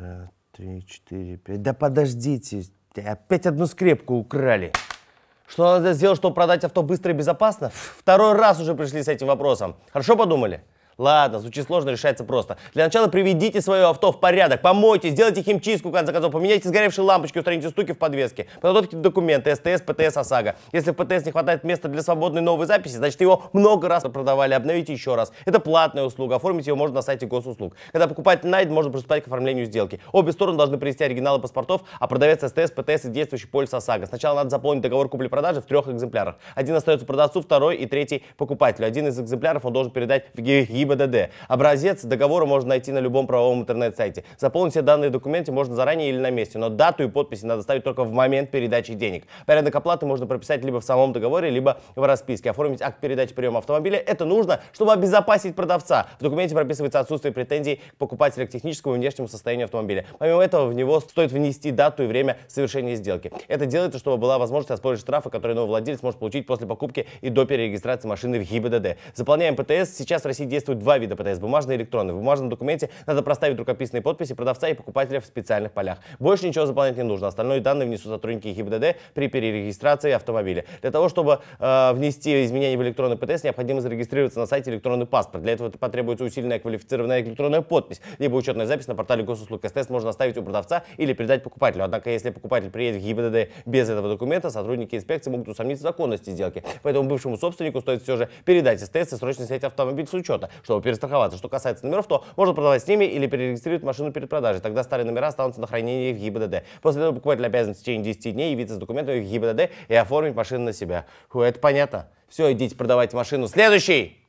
Раз, три, четыре, пять. Да подождите, опять одну скрепку украли. Что надо сделать, чтобы продать авто быстро и безопасно? Второй раз уже пришли с этим вопросом. Хорошо подумали? Ладно, звучит сложно, решается просто. Для начала приведите свое авто в порядок, помойте, сделайте химчистку, в конце концов, поменяйте сгоревшие лампочки, устраните стуки в подвеске, подготовьте документы СТС, ПТС, ОСАГО. Если в ПТС не хватает места для свободной новой записи, значит его много раз продавали, обновите еще раз. Это платная услуга, оформить ее можно на сайте госуслуг. Когда покупатель найд, можно приступать к оформлению сделки. Обе стороны должны принести оригиналы паспортов, а продавец СТС, ПТС и действующий полис ОСАГО. Сначала надо заполнить договор купли-продажи в трех экземплярах. Один остается продавцу, второй и третий покупателю. Один из экземпляров он должен передать в ГИБДД. ГИБДД. Образец договора можно найти на любом правовом интернет-сайте. Заполнить все данные документы можно заранее или на месте, но дату и подписи надо ставить только в момент передачи денег. Порядок оплаты можно прописать либо в самом договоре, либо в расписке. Оформить акт передачи приема автомобиля – это нужно, чтобы обезопасить продавца. В документе прописывается отсутствие претензий к покупателя к техническому и внешнему состоянию автомобиля. Помимо этого, в него стоит внести дату и время совершения сделки. Это делается, чтобы была возможность оспорить штрафы, которые новый владелец может получить после покупки и до перерегистрации машины в ГИБДД. Заполняем ПТС. Сейчас в России действует существует два вида ПТС – бумажный и электронный. В бумажном документе надо проставить рукописные подписи продавца и покупателя в специальных полях. Больше ничего заполнять не нужно. Остальные данные внесут сотрудники ГИБДД при перерегистрации автомобиля. Для того, чтобы э, внести изменения в электронный ПТС, необходимо зарегистрироваться на сайте электронный паспорт. Для этого потребуется усиленная квалифицированная электронная подпись, либо учетная запись на портале госуслуг СТС можно оставить у продавца или передать покупателю. Однако, если покупатель приедет в ГИБДД без этого документа, сотрудники инспекции могут усомниться в законности сделки. Поэтому бывшему собственнику стоит все же передать СТС и срочно снять автомобиль с учета чтобы перестраховаться. Что касается номеров, то можно продавать с ними или перерегистрировать машину перед продажей. Тогда старые номера останутся на хранении в ГИБДД. После этого покупатель обязан в течение 10 дней явиться с документами в ГИБДД и оформить машину на себя. Фу, это понятно. Все, идите продавать машину. Следующий!